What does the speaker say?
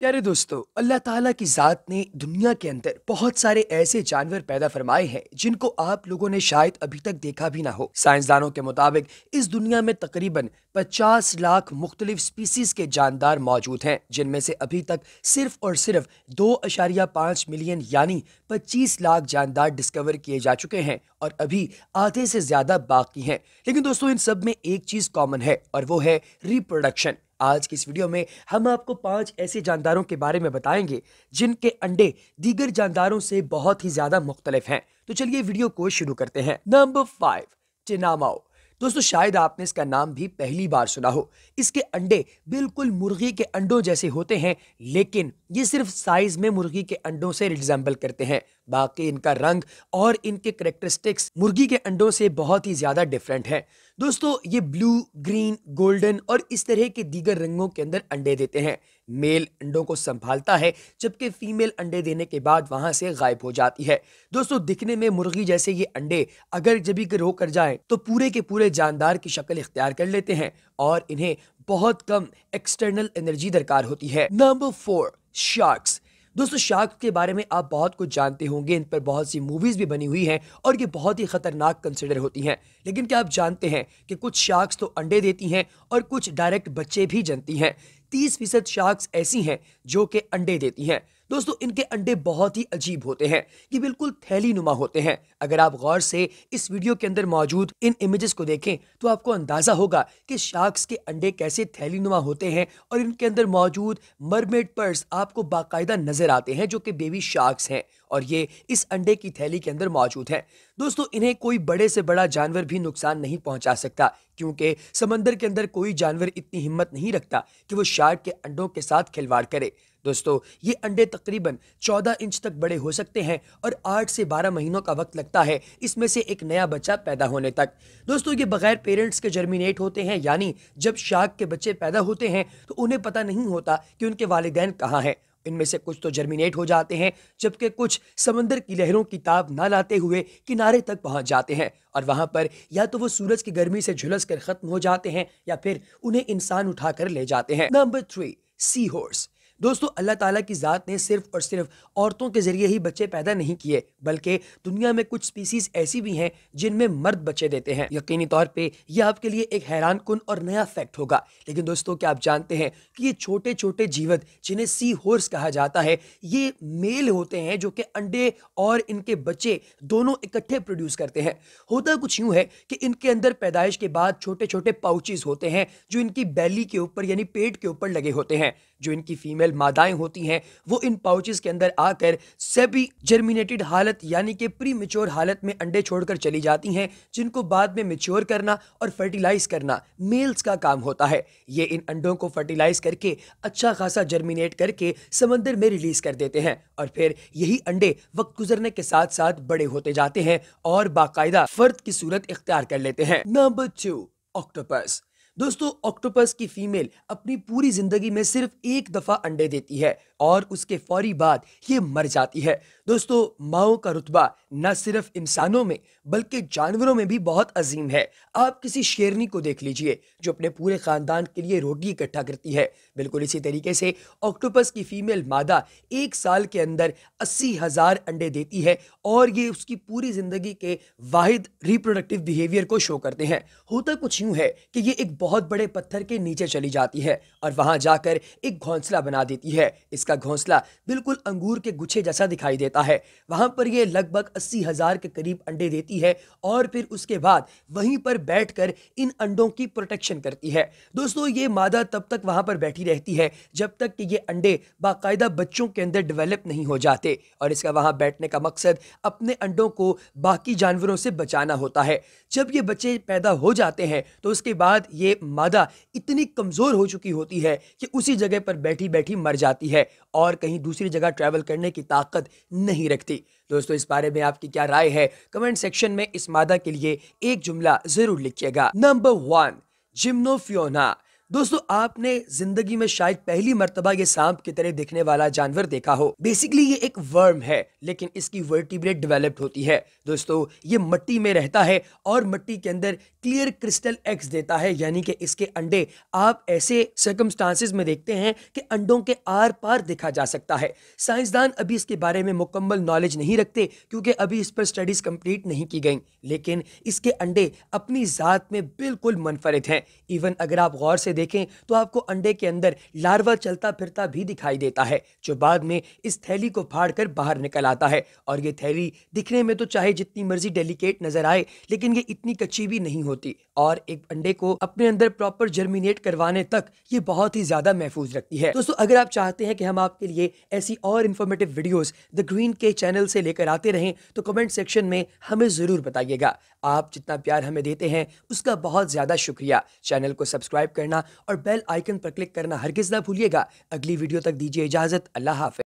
प्यारे दोस्तों अल्लाह ताला की ज़ात ने दुनिया के अंदर बहुत सारे ऐसे जानवर पैदा फरमाए हैं जिनको आप लोगों ने शायद अभी तक देखा भी ना हो साइंसदानों के मुताबिक इस दुनिया में तकरीबन 50 लाख मुख्तलिफ स्पीसीज के जानदार मौजूद हैं जिनमें से अभी तक सिर्फ और सिर्फ दो अशारिया पाँच मिलियन यानी पच्चीस लाख जानदार डिस्कवर किए जा चुके हैं और अभी आधे से ज़्यादा बाकी हैं लेकिन दोस्तों इन सब में एक चीज़ कॉमन है और वो है रिप्रोडक्शन आज की इस वीडियो में हम आपको पांच ऐसे जानदारों के बारे में बताएंगे जिनके अंडे दीगर जानदारों से बहुत ही ज्यादा मुख्तलिफ हैं तो चलिए वीडियो को शुरू करते हैं नंबर फाइव चिनामाओ दोस्तों शायद आपने इसका नाम भी पहली बार सुना हो इसके अंडे बिल्कुल मुर्गी के अंडों जैसे होते हैं लेकिन ये सिर्फ साइज में मुर्गी के अंडों से रिजेंबल करते हैं बाकी इनका रंग और इनके करेक्टरिस्टिक्स मुर्गी के अंडों से बहुत ही ज़्यादा डिफरेंट है दोस्तों ये ब्लू ग्रीन गोल्डन और इस तरह के दीगर रंगों के अंदर अंडे देते हैं मेल अंडों को संभालता है जबकि फीमेल अंडे देने के बाद वहां से गायब हो जाती है दोस्तों दिखने में मुर्गी जैसे ये अंडे अगर जब भी रो कर जाए तो पूरे के पूरे जानदार की शक्ल इख्तियार कर लेते हैं और इन्हें बहुत कम एक्सटर्नल एनर्जी दरकार होती है नंबर फोर शार्क्स दोस्तों शार्क के बारे में आप बहुत कुछ जानते होंगे इन पर बहुत सी मूवीज़ भी बनी हुई हैं और ये बहुत ही ख़तरनाक कंसिडर होती हैं लेकिन क्या आप जानते हैं कि कुछ शार्क्स तो अंडे देती हैं और कुछ डायरेक्ट बच्चे भी जनती हैं तीस फीसद शार्क्स ऐसी हैं जो कि अंडे देती हैं दोस्तों इनके अंडे बहुत ही अजीब होते हैं ये बिल्कुल थैली नुमा होते हैं अगर आप गौर से इस वीडियो के अंदर मौजूद इन इमेजेस को देखें तो आपको अंदाजा होगा कि शार्क्स के अंडे कैसे थैली नुमा होते हैं और इनके अंदर मौजूद मरमेड पर्स आपको बाकायदा नजर आते हैं जो कि बेबी शार्क्स हैं और ये इस अंडे की थैली के अंदर मौजूद हैं दोस्तों इन्हें कोई बड़े से बड़ा जानवर भी नुकसान नहीं पहुंचा सकता क्योंकि समंदर के अंदर कोई जानवर इतनी हिम्मत नहीं रखता कि वो शार्क के अंडों के साथ खिलवाड़ करे दोस्तों ये अंडे तकरीबन 14 इंच तक बड़े हो सकते हैं और 8 से 12 महीनों का वक्त लगता है इसमें से एक नया बच्चा पैदा होने तक दोस्तों ये बगैर पेरेंट्स के जर्मिनेट होते हैं यानी जब शार्क के बच्चे पैदा होते हैं तो उन्हें पता नहीं होता कि उनके वालदेन कहाँ हैं इनमें से कुछ तो जर्मिनेट हो जाते हैं जबकि कुछ समंदर की लहरों की ताप ना लाते हुए किनारे तक पहुंच जाते हैं और वहां पर या तो वो सूरज की गर्मी से झुलस कर खत्म हो जाते हैं या फिर उन्हें इंसान उठाकर ले जाते हैं नंबर थ्री सी हॉर्स दोस्तों अल्लाह ताला की ज़ात ने सिर्फ और सिर्फ औरतों के ज़रिए ही बच्चे पैदा नहीं किए बल्कि दुनिया में कुछ स्पीसीज़ ऐसी भी हैं जिनमें मर्द बच्चे देते हैं यकीनी तौर पे यह आपके लिए एक हैरान कन और नया फैक्ट होगा लेकिन दोस्तों क्या आप जानते हैं कि ये छोटे छोटे जीवत जिन्हें सी होर्स कहा जाता है ये मेल होते हैं जो कि अंडे और इनके बच्चे दोनों इकट्ठे प्रोड्यूस करते हैं होता कुछ यूँ है कि इनके अंदर पैदाइश के बाद छोटे छोटे पाउचेज होते हैं जो इनकी बैली के ऊपर यानी पेट के ऊपर लगे होते हैं जो इनकी फीमेल फीमेल मादाएं होती हैं वो इन पाउचेस के अंदर आकर सेबी जर्मिनेटेड हालत यानी कि प्री मेच्योर हालत में अंडे छोड़कर चली जाती हैं जिनको बाद में मेच्योर करना और फर्टिलाइज करना मेल्स का काम होता है ये इन अंडों को फर्टिलाइज करके अच्छा खासा जर्मिनेट करके समंदर में रिलीज कर देते हैं और फिर यही अंडे वक्त गुजरने के साथ साथ बड़े होते जाते हैं और बाकायदा फर्द की सूरत इख्तियार कर लेते हैं नंबर टू ऑक्टोपस दोस्तों ऑक्टोपस की फीमेल अपनी पूरी जिंदगी में सिर्फ एक दफ़ा अंडे देती है और उसके फौरी बाद ये मर जाती है दोस्तों माओ का रुतबा न सिर्फ इंसानों में बल्कि जानवरों में भी बहुत अजीम है आप किसी शेरनी को देख लीजिए जो अपने पूरे ख़ानदान के लिए रोटी इकट्ठा करती है बिल्कुल इसी तरीके से ऑक्टोपस की फीमेल मादा एक साल के अंदर अस्सी हज़ार अंडे देती है और ये उसकी पूरी ज़िंदगी के वाहिद रिप्रोडक्टिव बिहेवियर को शो करते हैं होता कुछ यूँ है कि ये एक बहुत बड़े पत्थर के नीचे चली जाती है और वहां जाकर एक घोंसला बना देती है इसका घोंसला बिल्कुल अंगूर के गुच्छे जैसा दिखाई देता है वहां पर यह लगभग अस्सी हज़ार के करीब अंडे देती है और फिर उसके बाद वहीं पर बैठकर इन अंडों की प्रोटेक्शन करती है दोस्तों ये मादा तब तक वहां पर बैठी रहती है जब तक कि ये अंडे बाकायदा बच्चों के अंदर डिवेलप नहीं हो जाते और इसका वहां बैठने का मकसद अपने अंडों को बाकी जानवरों से बचाना होता है जब ये बच्चे पैदा हो जाते हैं तो उसके बाद ये मादा इतनी कमज़ोर हो चुकी होती है कि उसी जगह पर बैठी बैठी मर जाती है और कहीं दूसरी जगह ट्रैवल करने की ताकत नहीं रखती दोस्तों इस बारे में आपकी क्या राय है कमेंट सेक्शन में इस मादा के लिए एक जुमला ज़रूर लिखिएगा नंबर वन जिम्नोफियोना दोस्तों आपने जिंदगी में शायद पहली मरतबा ये सांप की तरह दिखने वाला जानवर देखा हो बेसिकली ये एक वर्म है लेकिन इसकी वर्टिब्रेट डेवलप्ड होती है दोस्तों ये मट्टी में रहता है और मट्टी के अंदर क्लियर क्रिस्टल एक्स देता है यानी कि इसके अंडे आप ऐसे सर्कमस्टांसिस में देखते हैं कि अंडों के आर पार देखा जा सकता है साइंसदान अभी इसके बारे में मुकम्मल नॉलेज नहीं रखते क्योंकि अभी इस पर स्टडीज कंप्लीट नहीं की गई लेकिन इसके अंडे अपनी ज़ात में बिल्कुल मुनफरद हैं इवन अगर आप गौर से देखें तो आपको अंडे के अंदर लार्वा चलता फिरता भी दिखाई देता है जो बाद में इस थैली को फाड़ कर बाहर निकल आता है और ये थैली दिखने में तो चाहे जितनी मर्जी डेलीकेट नजर आए लेकिन ये इतनी कच्ची भी नहीं होती और एक अंडे को अपने अंदर प्रॉपर जर्मिनेट करवाने तक ये बहुत ही ज्यादा महफूज रखती है दोस्तों अगर आप चाहते हैं कि हम आपके लिए ऐसी और इन्फॉर्मेटिव वीडियोस द ग्रीन के चैनल से लेकर आते रहें तो कमेंट सेक्शन में हमें ज़रूर बताइएगा आप जितना प्यार हमें देते हैं उसका बहुत ज़्यादा शुक्रिया चैनल को सब्सक्राइब करना और बेल आइकन पर क्लिक करना किस ना भूलिएगा अगली वीडियो तक दीजिए इजाजत अल्लाह हाफि